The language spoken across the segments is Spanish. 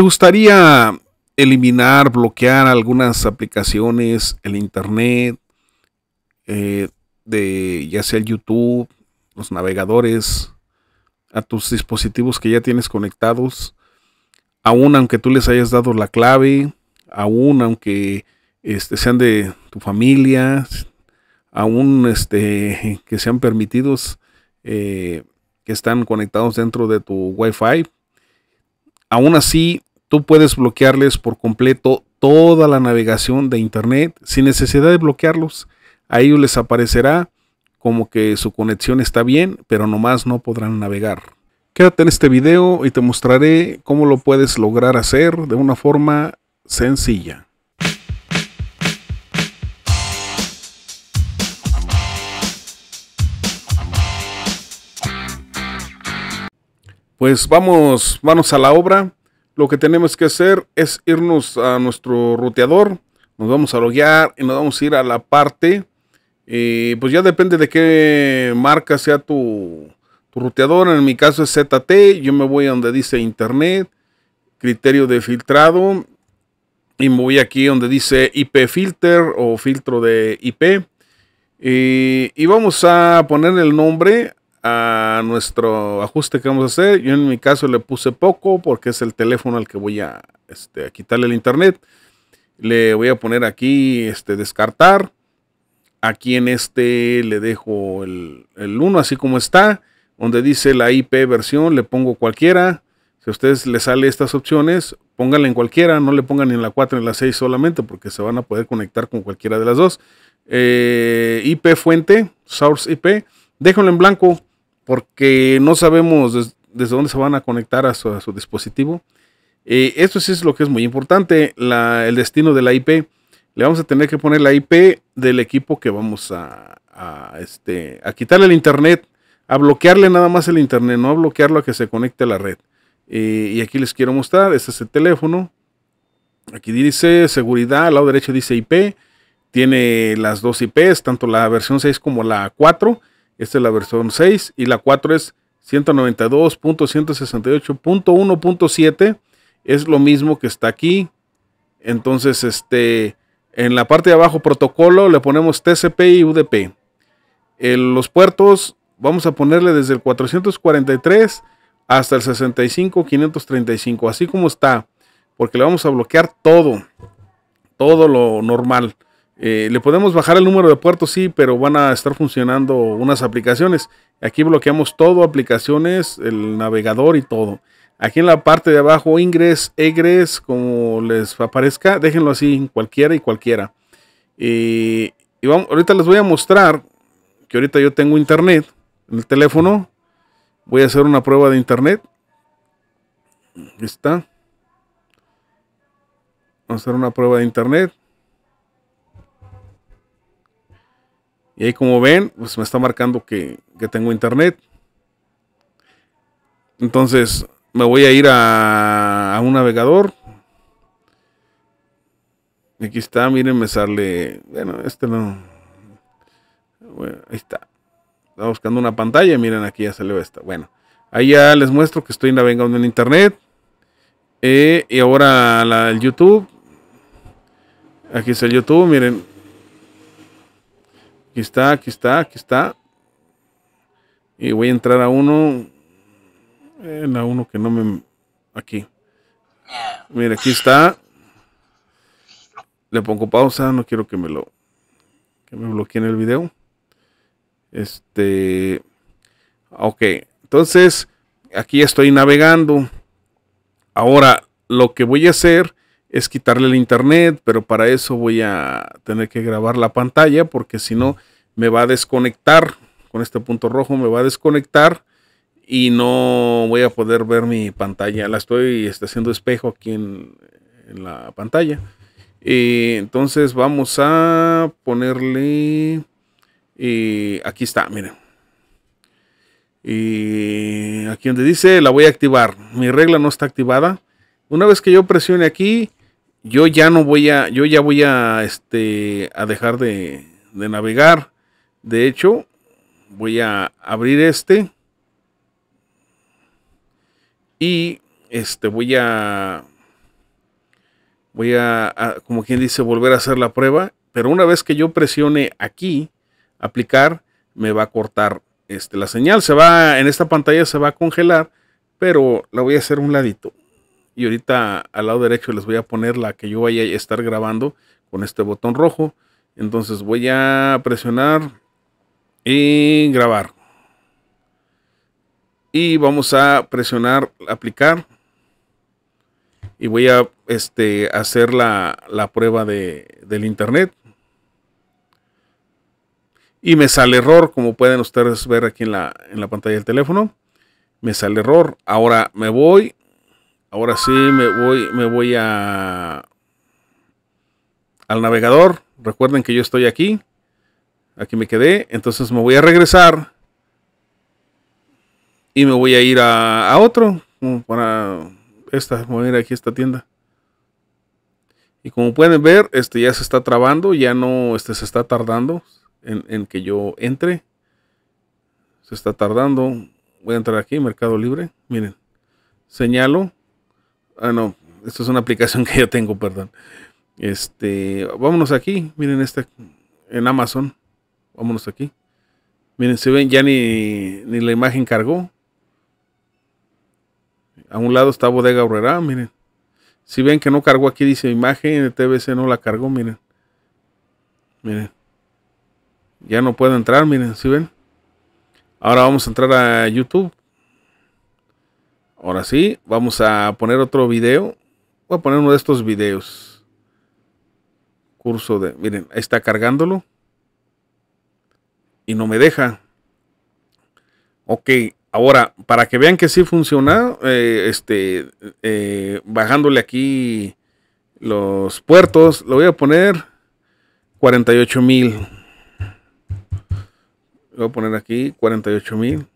gustaría eliminar, bloquear algunas aplicaciones, el Internet, eh, de ya sea el YouTube, los navegadores, a tus dispositivos que ya tienes conectados, aún aunque tú les hayas dado la clave, aún aunque este, sean de tu familia, aún este, que sean permitidos, eh, que están conectados dentro de tu Wi-Fi, aún así tú puedes bloquearles por completo toda la navegación de Internet sin necesidad de bloquearlos. A ellos les aparecerá como que su conexión está bien, pero nomás no podrán navegar. Quédate en este video y te mostraré cómo lo puedes lograr hacer de una forma sencilla. Pues vamos, vamos a la obra lo que tenemos que hacer es irnos a nuestro ruteador, nos vamos a loguear y nos vamos a ir a la parte. Eh, pues ya depende de qué marca sea tu, tu ruteador. En mi caso es ZT. Yo me voy a donde dice Internet, criterio de filtrado. Y me voy aquí donde dice IP filter o filtro de IP. Eh, y vamos a poner el nombre a nuestro ajuste que vamos a hacer. Yo en mi caso le puse poco porque es el teléfono al que voy a, este, quitarle el internet. Le voy a poner aquí este, descartar. Aquí en este le dejo el, 1 así como está. Donde dice la IP versión le pongo cualquiera. Si a ustedes les sale estas opciones, pónganle en cualquiera, no le pongan ni en la 4 ni en la 6 solamente, porque se van a poder conectar con cualquiera de las dos. Eh, IP fuente, source IP, déjenlo en blanco porque no sabemos desde dónde se van a conectar a su, dispositivo. Eh, esto sí es lo que es muy importante, el destino de la IP. Le vamos a tener que poner la IP del equipo que vamos este, a, quitarle el internet, a bloquearle nada más el internet, no a bloquearlo a que se conecte a la red. Eh, y aquí les quiero mostrar, este es el teléfono. Aquí dice seguridad, al lado derecho dice IP. Tiene las dos IPs, tanto la versión 6 como la 4. Esta es la versión 6 y la 4 es 192.168.1.7. Es lo mismo que está aquí. Entonces, este, en la parte de abajo, protocolo, le ponemos TCP y UDP. los puertos, vamos a ponerle desde el 443 hasta el 65535. así como está, porque le vamos a bloquear todo, todo lo normal. Eh, le podemos bajar el número de puertos, sí, pero van a estar funcionando unas aplicaciones. Aquí bloqueamos todo, aplicaciones, el navegador y todo. Aquí en la parte de abajo, ingres, egres, como les aparezca, déjenlo así, cualquiera y cualquiera. Eh, y, ahorita les voy a mostrar que ahorita yo tengo internet en el teléfono. Voy a hacer una prueba de internet. ahí está. Vamos a hacer una prueba de internet. Y ahí como ven, pues me está marcando que, tengo internet. Entonces me voy a ir a, un navegador. Aquí está, miren, me sale. Bueno, este no. ahí está. Estaba buscando una pantalla. Miren, aquí ya salió esta. Bueno, ahí ya les muestro que estoy navegando en internet. Eh, y ahora el YouTube. Aquí está el YouTube, miren. Aquí está, aquí está, aquí está. Y voy a entrar a uno. En la uno que no me. Aquí. Mira, aquí está. Le pongo pausa, no quiero que me lo. Que me bloqueen el video. Este. Ok. Entonces, aquí estoy navegando. Ahora, lo que voy a hacer es quitarle el internet, pero para eso voy a tener que grabar la pantalla porque si no me va a desconectar con este punto rojo, me va a desconectar y no voy a poder ver mi pantalla. La estoy está haciendo espejo aquí en, la pantalla. y entonces vamos a ponerle... Y aquí está, miren. y aquí donde dice la voy a activar. Mi regla no está activada. Una vez que yo presione aquí, yo ya no voy a, yo ya voy a, este, a dejar de, navegar. De hecho, voy a abrir este. Y este voy a voy a, como quien dice volver a hacer la prueba, pero una vez que yo presione aquí aplicar me va a cortar este la señal se va en esta pantalla se va a congelar, pero la voy a hacer un ladito y ahorita al lado derecho les voy a poner la que yo vaya a estar grabando con este botón rojo. Entonces voy a presionar y grabar. Y vamos a presionar aplicar. Y voy a este, hacer la, prueba del internet. Y me sale error, como pueden ustedes ver aquí en la, en la pantalla del teléfono. Me sale error. Ahora me voy Ahora sí me voy, me voy a al navegador. Recuerden que yo estoy aquí. Aquí me quedé. Entonces me voy a regresar. Y me voy a ir a, otro. Para esta. voy a ir aquí a esta tienda. Y como pueden ver, este ya se está trabando. Ya no este, se está tardando en, en que yo entre. Se está tardando. Voy a entrar aquí, Mercado Libre. Miren. Señalo. Ah, no, esto es una aplicación que yo tengo, perdón. Este, vámonos aquí, miren esta en Amazon. Vámonos aquí. Miren, se ven, ya ni, ni la imagen cargó. A un lado está Bodega Urrera, miren. Si ven que no cargó aquí, dice imagen, el TBC no la cargó, miren. Miren. Ya no puedo entrar, miren, si ven. Ahora vamos a entrar a YouTube. Ahora sí, vamos a poner otro video. Voy a poner uno de estos videos. Curso de... Miren, ahí está cargándolo. Y no me deja. Ok, ahora, para que vean que sí funciona, eh, este, eh, bajándole aquí los puertos, lo voy a poner 48 mil. voy a poner aquí 48 mil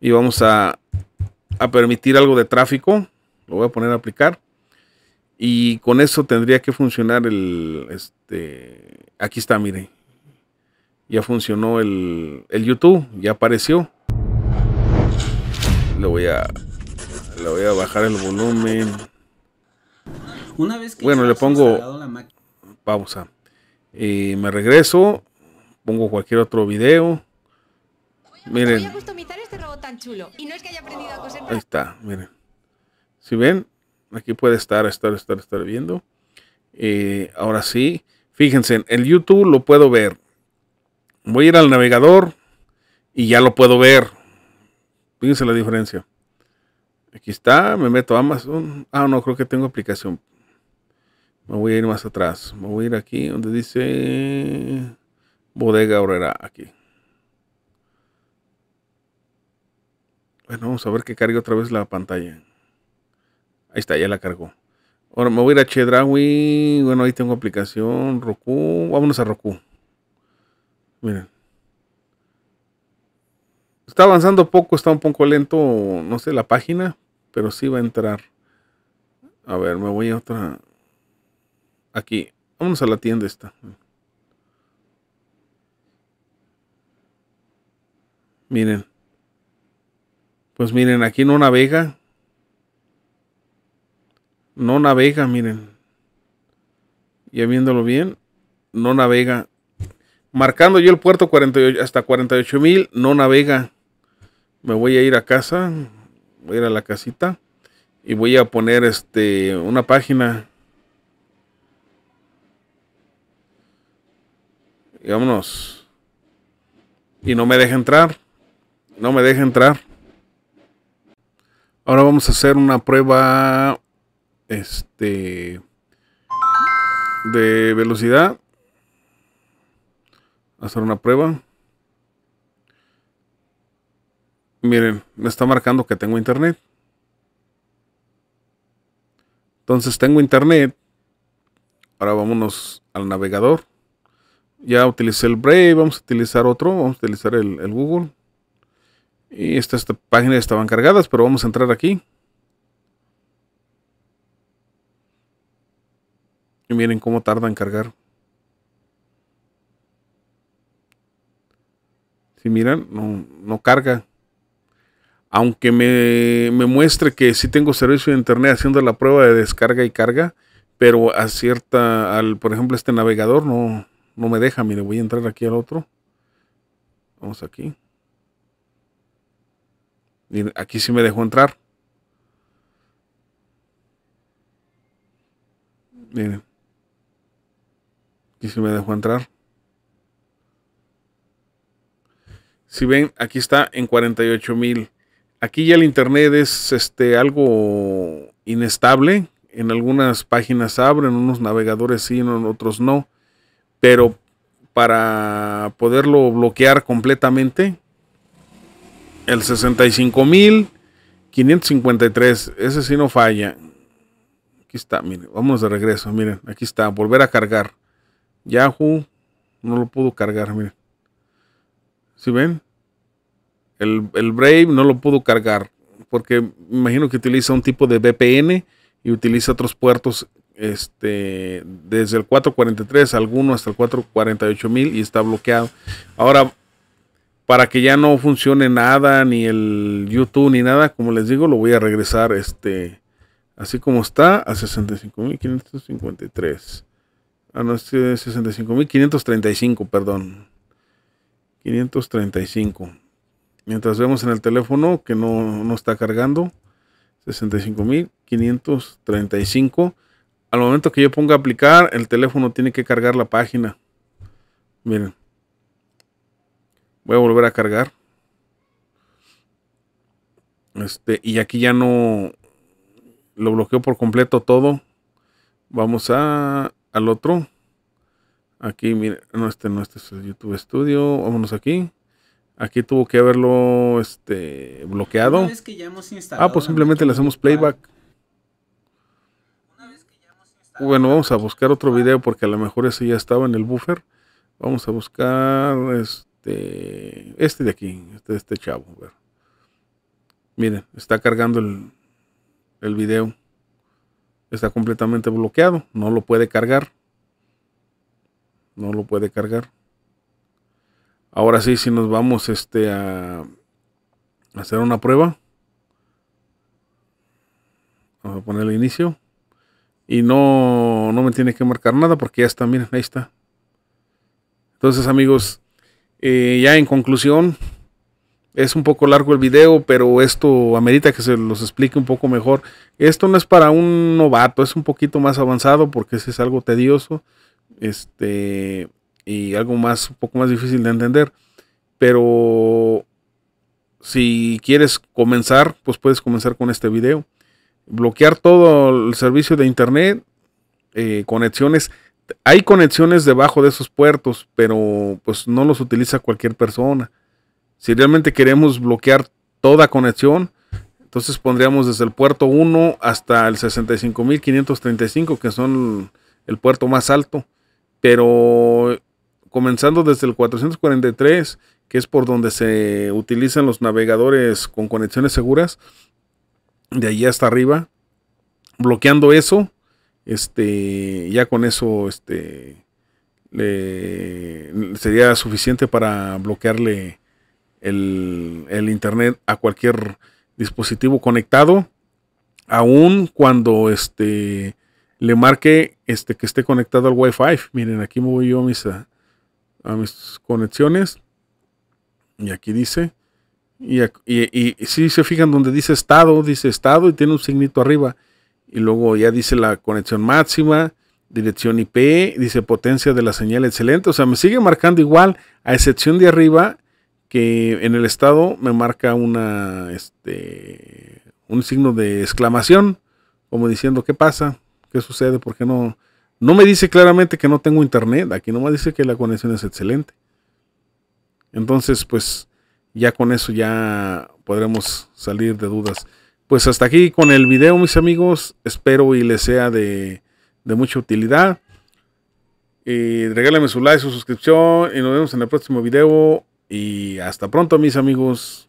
y vamos a, permitir algo de tráfico. Lo voy a poner a aplicar. Y con eso tendría que funcionar el. Este, aquí está, mire. Ya funcionó el, YouTube, ya apareció. Le voy a. Le voy a bajar el volumen. bueno, le pongo pausa. Y eh, me regreso. Pongo cualquier otro video. Miren. Ahí está, miren. Si ven, aquí puede estar, estar, estar, estar viendo. Eh, ahora sí, fíjense, el YouTube lo puedo ver. Voy a ir al navegador y ya lo puedo ver. Fíjense la diferencia. Aquí está, me meto a Amazon. Ah, no, creo que tengo aplicación. Me voy a ir más atrás. Me voy a ir aquí donde dice Bodega orera. Aquí. Bueno, vamos a ver que cargue otra vez la pantalla. Ahí está, ya la cargó. Ahora me voy a ir a Chedrawi. Bueno, ahí tengo aplicación. Roku. Vámonos a Roku. Miren. Está avanzando poco, está un poco lento, no sé, la página, pero sí va a entrar. A ver, me voy a otra. Aquí. Vámonos a la tienda esta. Miren. Pues miren, aquí no navega. No navega, miren. Ya viéndolo bien, no navega. Marcando yo el puerto 48, hasta 48 mil, no navega. Me voy a ir a casa, voy a ir a la casita y voy a poner este una página. Y vámonos. Y no me deja entrar. No me deja entrar. Ahora vamos a hacer una prueba este de velocidad. Hacer una prueba. Miren, me está marcando que tengo internet. Entonces tengo internet. Ahora vámonos al navegador. Ya utilicé el Brave, vamos a utilizar otro, vamos a utilizar el, el Google. Y estas páginas estaban cargadas, pero vamos a entrar aquí. Y miren cómo tarda en cargar. Si miran, no, carga. Aunque me, muestre que sí tengo servicio de internet haciendo la prueba de descarga y carga, pero a cierta, al, por ejemplo, este navegador no, no me deja. Mire, voy a entrar aquí al otro. Vamos aquí aquí sí me dejó entrar. Miren. Aquí sí me dejó entrar. Si ven, aquí está en 48 mil. Aquí ya el internet es este, algo inestable. En algunas páginas abren, unos navegadores sí, en otros no. Pero para poderlo bloquear completamente, el 65.553. Ese sí no falla. Aquí está, miren. vamos de regreso. Miren, aquí está. Volver a cargar. Yahoo. No lo pudo cargar, miren. si ¿Sí ven? El, el Brave no lo pudo cargar. Porque me imagino que utiliza un tipo de VPN y utiliza otros puertos este, desde el 443, alguno hasta el 448,000. y está bloqueado. Ahora para que ya no funcione nada, ni el YouTube, ni nada, como les digo, lo voy a regresar este, así como está, a 65.553. Ah, no, es este, 65.535, perdón. 535. Mientras vemos en el teléfono que no, no está cargando. 65.535. Al momento que yo ponga aplicar, el teléfono tiene que cargar la página. Miren. Voy a volver a cargar. Este, y aquí ya no lo bloqueo por completo todo. Vamos a al otro. Aquí, miren. no este, no este es el YouTube Studio. Vámonos aquí. Aquí tuvo que haberlo este bloqueado. ah, pues simplemente le hacemos playback. bueno, vamos a buscar otro ah. video porque a lo mejor ese ya estaba en el buffer. Vamos a buscar este este, este, de aquí, este, este chavo. Miren, está cargando el, el video. Está completamente bloqueado, no lo puede cargar. No lo puede cargar. Ahora sí, si nos vamos este, a hacer una prueba. Vamos a ponerle inicio. Y no, no me tiene que marcar nada porque ya está, miren, ahí está. Entonces amigos, eh, ya en conclusión, es un poco largo el video, pero esto amerita que se los explique un poco mejor. Esto no es para un novato, es un poquito más avanzado porque ese es algo tedioso este, y algo más, un poco más difícil de entender. Pero si quieres comenzar, pues puedes comenzar con este video. Bloquear todo el servicio de internet, eh, conexiones hay conexiones debajo de esos puertos, pero pues no los utiliza cualquier persona. Si realmente queremos bloquear toda conexión, entonces pondríamos desde el puerto 1 hasta el 65.535, que son el puerto más alto. Pero comenzando desde el 443, que es por donde se utilizan los navegadores con conexiones seguras, de allí hasta arriba, bloqueando eso, este, ya con eso, este, le, sería suficiente para bloquearle el, el internet a cualquier dispositivo conectado, aún cuando este le marque este que esté conectado al Wi-Fi. Miren, aquí me voy yo a mis, a, mis conexiones y aquí dice y, si se fijan donde dice estado, dice estado y tiene un signito arriba y luego ya dice la conexión máxima, dirección IP, dice potencia de la señal excelente, o sea, me sigue marcando igual, a excepción de arriba, que en el estado me marca una, este, un signo de exclamación, como diciendo, ¿qué pasa? ¿Qué sucede? ¿Por qué no? No me dice claramente que no tengo internet, aquí no me dice que la conexión es excelente. Entonces, pues ya con eso ya podremos salir de dudas pues hasta aquí con el video, mis amigos. Espero y les sea de, mucha utilidad. Y regálame su like, su suscripción y nos vemos en el próximo video. Y hasta pronto, mis amigos.